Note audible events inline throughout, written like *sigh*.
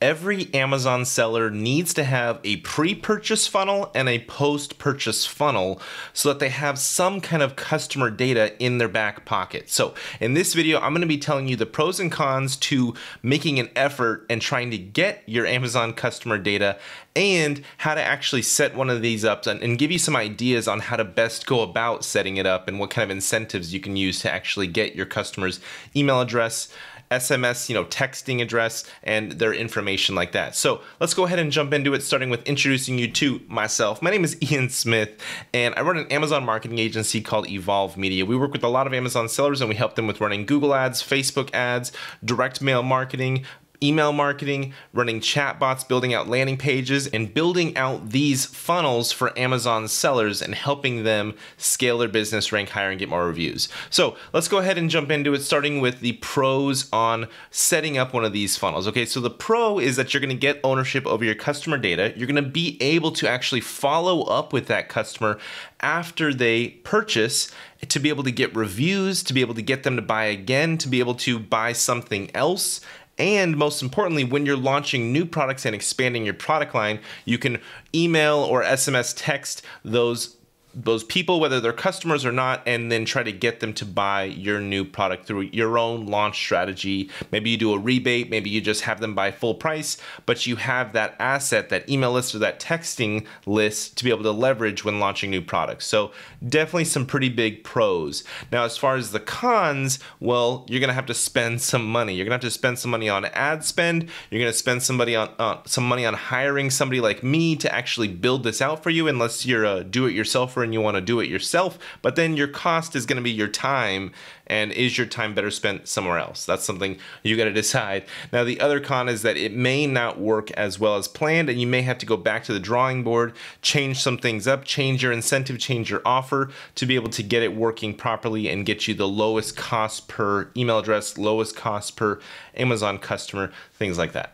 every Amazon seller needs to have a pre purchase funnel and a post purchase funnel so that they have some kind of customer data in their back pocket. So, in this video, I'm going to be telling you the pros and cons to making an effort and trying to get your Amazon customer data and how to actually set one of these up and, give you some ideas on how to best go about setting it up and what kind of incentives you can use to actually get your customers' email address SMS, you know, texting address, and their information like that. So let's go ahead and jump into it, starting with introducing you to myself. My name is *laughs* Ian Smith, and I run an Amazon marketing agency called Evolve Media. We work with a lot of Amazon sellers, and we help them with running Google ads, Facebook ads, direct mail marketing, email marketing, running chatbots, building out landing pages, and building out these funnels for Amazon sellers and helping them scale their business, rank higher, and get more reviews. So let's go ahead and jump into it, starting with the pros on setting up one of these funnels. Okay, so the pro is that you're gonna get ownership over your customer data. You're gonna be able to actually follow up with that customer after they purchase to be able to get reviews, to be able to get them to buy again, to be able to buy something else, and most importantly, when you're launching new products and expanding your product line, you can email or SMS text those those people, whether they're customers or not, and then try to get them to buy your new product through your own launch strategy. Maybe you do a rebate, maybe you just have them buy full price, but you have that asset, that email list or that texting list to be able to leverage when launching new products. So, definitely some pretty big pros. Now, as far as the cons, well, you're gonna have to spend some money. You're gonna have to spend some money on ad spend. You're gonna spend somebody on uh, some money on hiring somebody like me to actually build this out for you, unless you're a do-it-yourself and you want to do it yourself, but then your cost is going to be your time. And is your time better spent somewhere else? That's something you got to decide. Now, the other con is that it may not work as well as planned, and you may have to go back to the drawing board, change some things up, change your incentive, change your offer to be able to get it working properly and get you the lowest cost per email address, lowest cost per Amazon customer, things like that.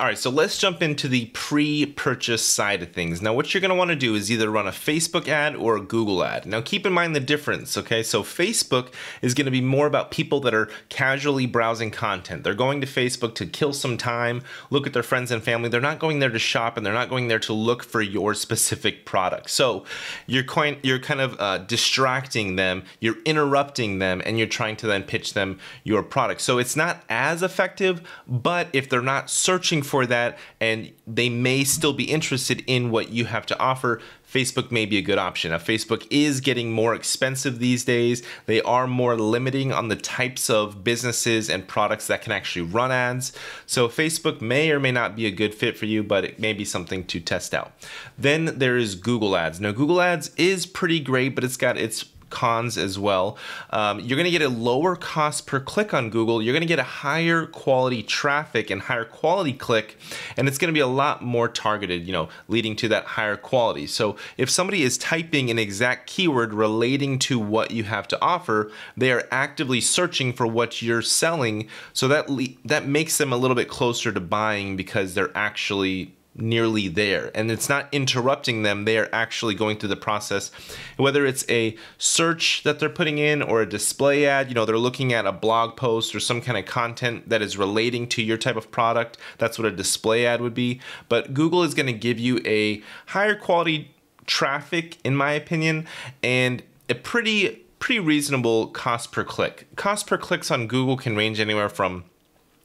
All right, so let's jump into the pre purchase side of things. Now, what you're gonna wanna do is either run a Facebook ad or a Google ad. Now, keep in mind the difference, okay? So, Facebook is gonna be more about people that are casually browsing content. They're going to Facebook to kill some time, look at their friends and family. They're not going there to shop and they're not going there to look for your specific product. So, you're, quite, you're kind of uh, distracting them, you're interrupting them, and you're trying to then pitch them your product. So, it's not as effective, but if they're not searching for that and they may still be interested in what you have to offer, Facebook may be a good option. Now, Facebook is getting more expensive these days. They are more limiting on the types of businesses and products that can actually run ads. So, Facebook may or may not be a good fit for you, but it may be something to test out. Then there is Google Ads. Now, Google Ads is pretty great, but it's got its cons as well. Um, you're going to get a lower cost per click on Google. You're going to get a higher quality traffic and higher quality click, and it's going to be a lot more targeted, you know, leading to that higher quality. So if somebody is typing an exact keyword relating to what you have to offer, they are actively searching for what you're selling. So that that makes them a little bit closer to buying because they're actually nearly there and it's not interrupting them they are actually going through the process whether it's a search that they're putting in or a display ad you know they're looking at a blog post or some kind of content that is relating to your type of product that's what a display ad would be but google is going to give you a higher quality traffic in my opinion and a pretty pretty reasonable cost per click cost per clicks on google can range anywhere from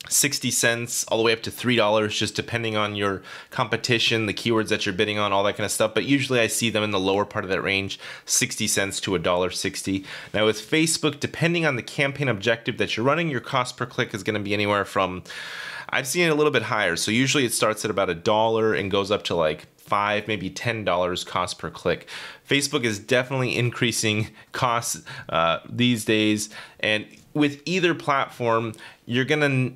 60 cents all the way up to $3 just depending on your competition the keywords that you're bidding on all that kind of stuff but usually i see them in the lower part of that range 60 cents to $1.60 now with facebook depending on the campaign objective that you're running your cost per click is going to be anywhere from i've seen it a little bit higher so usually it starts at about a dollar and goes up to like five, maybe ten dollars cost per click. Facebook is definitely increasing *laughs* costs uh, these days, and with either platform, you're gonna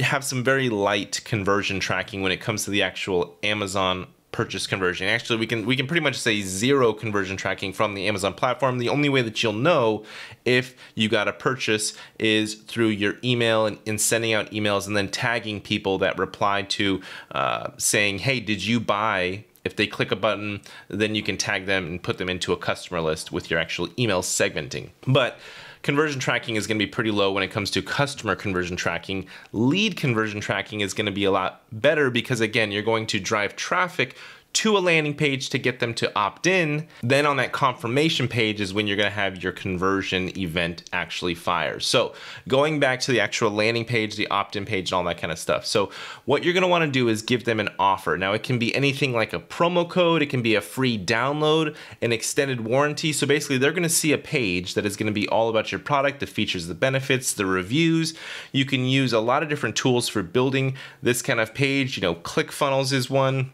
have some very light conversion tracking when it comes to the actual Amazon purchase conversion. Actually, we can we can pretty much say zero conversion tracking from the Amazon platform. The only way that you'll know if you got a purchase is through your email and, and sending out emails and then tagging people that reply to uh, saying, "Hey, did you buy?" If they click a button, then you can tag them and put them into a customer list with your actual email segmenting. But Conversion tracking is going to be pretty low when it comes to customer conversion tracking. Lead conversion tracking is going to be a lot better because, again, you're going to drive traffic to a landing page to get them to opt in. Then on that confirmation page is when you're gonna have your conversion event actually fire. So going back to the actual landing page, the opt-in page and all that kind of stuff. So what you're gonna wanna do is give them an offer. Now it can be anything like a promo code, it can be a free download, an extended warranty. So basically they're gonna see a page that is gonna be all about your product, the features, the benefits, the reviews. You can use a lot of different tools for building this kind of page. You know, ClickFunnels is one.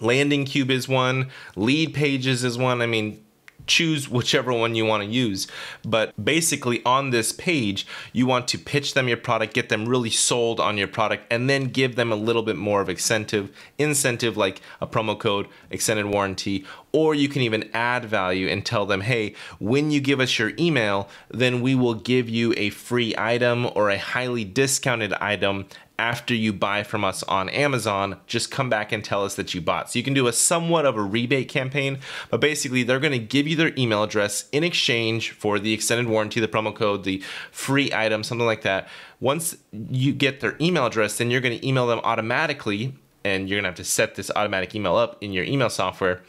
Landing Cube is one, Lead Pages is one. I mean, choose whichever one you want to use. But basically, on this page, you want to pitch them your product, get them really sold on your product, and then give them a little bit more of incentive, incentive like a promo code, extended warranty, or you can even add value and tell them, hey, when you give us your email, then we will give you a free item or a highly discounted item after you buy from us on Amazon, just come back and tell us that you bought. So you can do a somewhat of a rebate campaign, but basically they're gonna give you their email address in exchange for the extended warranty, the promo code, the free item, something like that. Once you get their email address, then you're gonna email them automatically and you're gonna have to set this automatic email up in your email software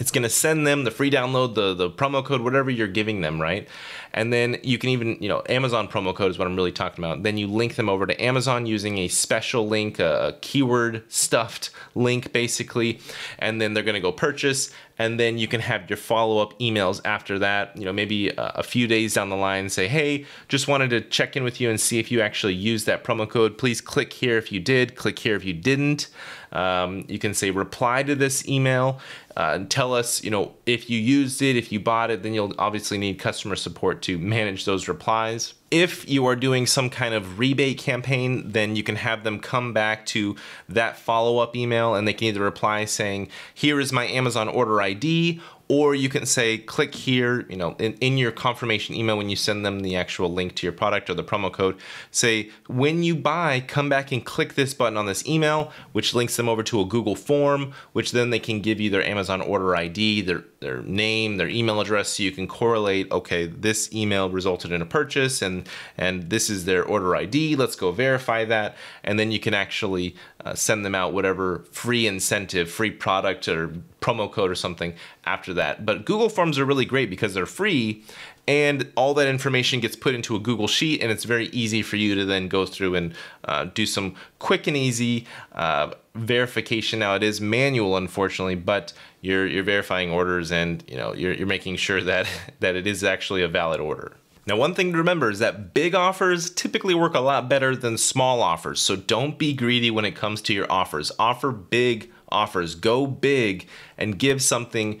it's going to send them the free download, the the promo code, whatever you're giving them, right? And then you can even, you know, Amazon promo code is what I'm really talking about. Then you link them over to Amazon using a special link, a keyword stuffed link basically, and then they're going to go purchase and then you can have your follow-up emails after that, you know, maybe a few days down the line say, "Hey, just wanted to check in with you and see if you actually used that promo code. Please click here if you did, click here if you didn't." Um, you can say reply to this email uh, and tell us, you know, if you used it, if you bought it, then you'll obviously need customer support to manage those replies if you are doing some kind of rebate campaign, then you can have them come back to that follow up email and they can either reply saying, Here is my Amazon order ID, or you can say, Click here, you know, in, in your confirmation email when you send them the actual link to your product or the promo code, say, When you buy, come back and click this button on this email, which links them over to a Google form, which then they can give you their Amazon order ID, their their name, their email address, so you can correlate, okay, this email resulted in a purchase and, and this is their order ID, let's go verify that. And then you can actually uh, send them out whatever free incentive, free product or promo code or something after that. But Google Forms are really great because they're free and all that information gets put into a Google Sheet and it's very easy for you to then go through and uh, do some quick and easy uh, verification now it is manual unfortunately but you're you're verifying orders and you know you're, you're making sure that *laughs* that it is actually a valid order now one thing to remember is that big offers typically work a lot better than small offers so don't be greedy when it comes to your offers offer big offers go big and give something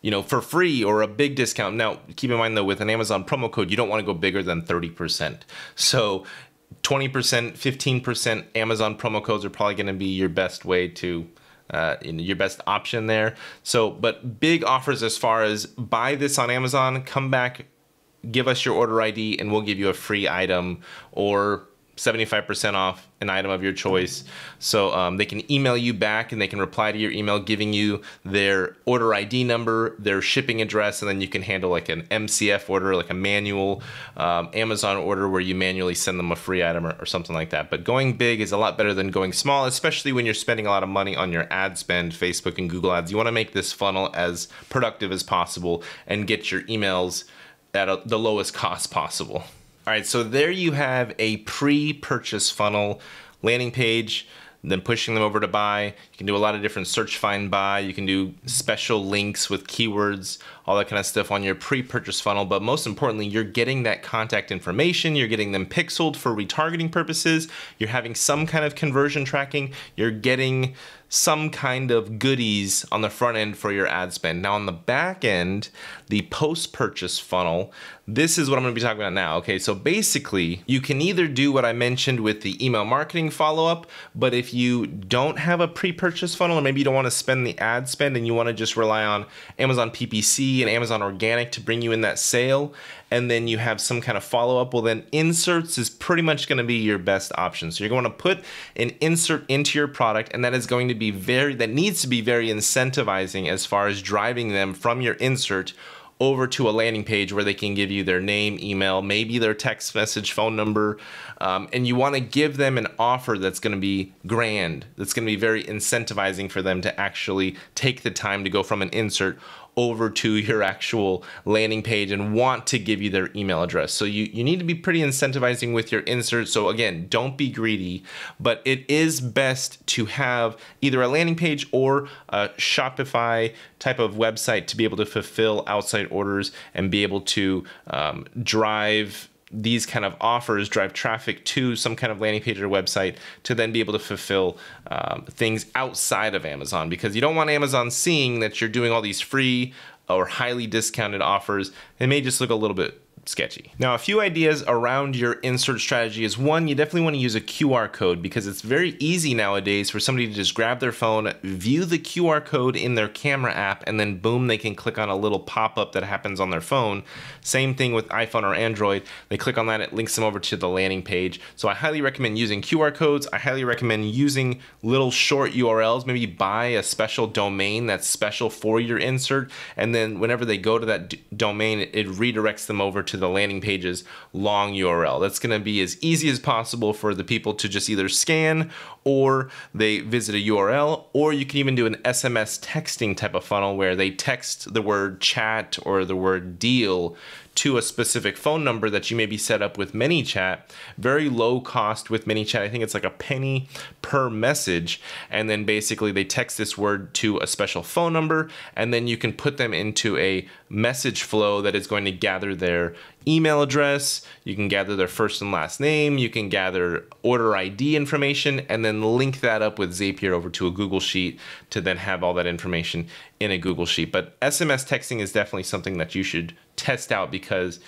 you know, for free or a big discount. Now, keep in mind though, with an Amazon promo code, you don't want to go bigger than 30%. So 20%, 15% Amazon promo codes are probably going to be your best way to uh, your best option there. So, but big offers as far as buy this on Amazon, come back, give us your order ID, and we'll give you a free item or 75% off an item of your choice. So um, they can email you back and they can reply to your email giving you their order ID number, their shipping address, and then you can handle like an MCF order, like a manual um, Amazon order where you manually send them a free item or, or something like that. But going big is a lot better than going small, especially when you're spending a lot of money on your ad spend, Facebook and Google ads. You wanna make this funnel as productive as possible and get your emails at a, the lowest cost possible. All right, so there you have a pre-purchase funnel landing page, then pushing them over to buy. You can do a lot of different search, find, buy. You can do special links with keywords, all that kind of stuff on your pre-purchase funnel. But most importantly, you're getting that contact information. You're getting them pixeled for retargeting purposes. You're having some kind of conversion tracking. You're getting some kind of goodies on the front end for your ad spend. Now on the back end, the post-purchase funnel, this is what I'm gonna be talking about now. Okay, so basically you can either do what I mentioned with the email marketing follow-up, but if you don't have a pre-purchase funnel or maybe you don't wanna spend the ad spend and you wanna just rely on Amazon PPC and Amazon organic to bring you in that sale, and then you have some kind of follow up, well, then inserts is pretty much going to be your best option. So you're going to put an insert into your product, and that is going to be very, that needs to be very incentivizing as far as driving them from your insert over to a landing page where they can give you their name, email, maybe their text message, phone number. Um, and you want to give them an offer that's going to be grand, that's going to be very incentivizing for them to actually take the time to go from an insert over to your actual landing page and want to give you their email address. So you, you need to be pretty incentivizing with your insert. So again, don't be greedy, but it is best to have either a landing page or a Shopify type of website to be able to fulfill outside orders and be able to um, drive these kind of offers drive traffic to some kind of landing page or website to then be able to fulfill um, things outside of Amazon because you don't want Amazon seeing that you're doing all these free or highly discounted offers. It may just look a little bit sketchy. Now, a few ideas around your insert strategy is one, you definitely want to use a QR code because it's very easy nowadays for somebody to just grab their phone, view the QR code in their camera app, and then boom, they can click on a little pop up that happens on their phone. Same thing with iPhone or Android. They click on that, it links them over to the landing page. So I highly recommend using QR codes. I highly recommend using little short URLs. Maybe buy a special domain that's special for your insert. And then whenever they go to that domain, it redirects them over to the landing page's long URL. That's going to be as easy as possible for the people to just either scan or they visit a URL, or you can even do an SMS texting type of funnel where they text the word chat or the word deal to a specific phone number that you may be set up with ManyChat. Very low cost with ManyChat. I think it's like a penny per message. And then basically they text this word to a special phone number, and then you can put them into a message flow that is going to gather their email address, you can gather their first and last name, you can gather order ID information, and then link that up with Zapier over to a Google Sheet to then have all that information in a Google Sheet. But SMS texting is definitely something that you should test out because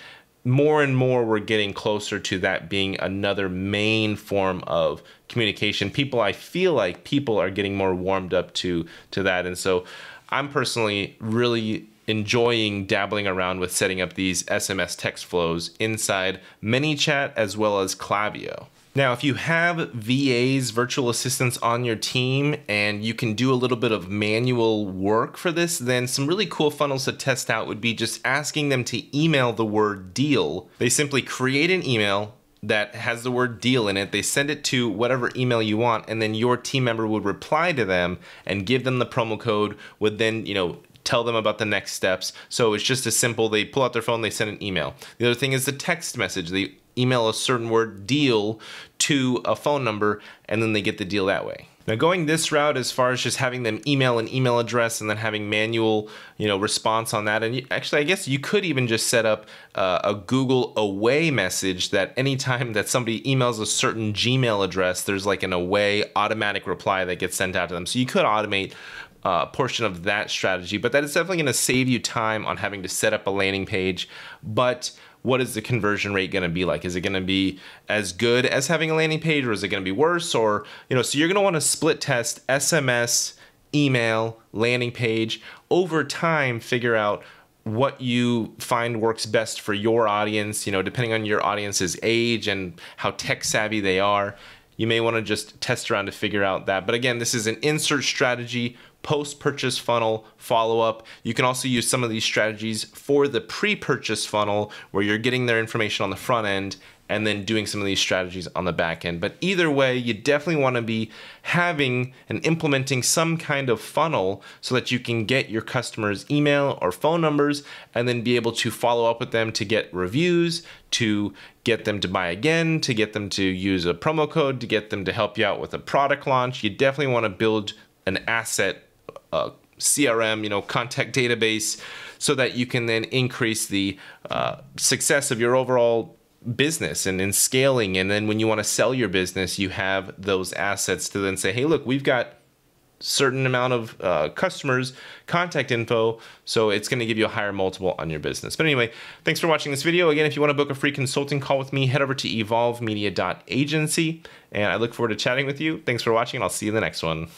more and more we're getting closer to that being another main form of communication people i feel like people are getting more warmed up to to that and so i'm personally really enjoying dabbling around with setting up these SMS text flows inside ManyChat as well as Clavio. Now, if you have VAs, virtual assistants on your team, and you can do a little bit of manual work for this, then some really cool funnels to test out would be just asking them to email the word deal. They simply create an email that has the word deal in it. They send it to whatever email you want, and then your team member would reply to them and give them the promo code, would then, you know, tell them about the next steps. So it's just as simple. They pull out their phone, they send an email. The other thing is the text message. They email a certain word deal to a phone number, and then they get the deal that way. Now going this route as far as just having them email an email address and then having manual, you know, response on that. And actually, I guess you could even just set up uh, a Google away message that anytime that somebody emails a certain Gmail address, there's like an away automatic reply that gets sent out to them. So you could automate uh, portion of that strategy, but that is definitely going to save you time on having to set up a landing page. But what is the conversion rate going to be like? Is it going to be as good as having a landing page, or is it going to be worse? Or you know, so you're going to want to split test SMS, email, landing page over time. Figure out what you find works best for your audience. You know, depending on your audience's age and how tech savvy they are. You may want to just test around to figure out that. But again, this is an insert strategy post purchase funnel follow up. You can also use some of these strategies for the pre purchase funnel where you're getting their information on the front end and then doing some of these strategies on the back end. But either way, you definitely want to be having and implementing some kind of funnel so that you can get your customers' email or phone numbers and then be able to follow up with them to get reviews, to get them to buy again, to get them to use a promo code, to get them to help you out with a product launch. You definitely want to build an asset uh, CRM, you know, contact database, so that you can then increase the uh, success of your overall business and in scaling. And then when you want to sell your business, you have those assets to then say, hey, look, we've got certain amount of uh, customers contact info so it's going to give you a higher multiple on your business but anyway thanks for watching this video again if you want to book a free consulting call with me head over to evolvemedia.agency and i look forward to chatting with you thanks for watching and i'll see you in the next one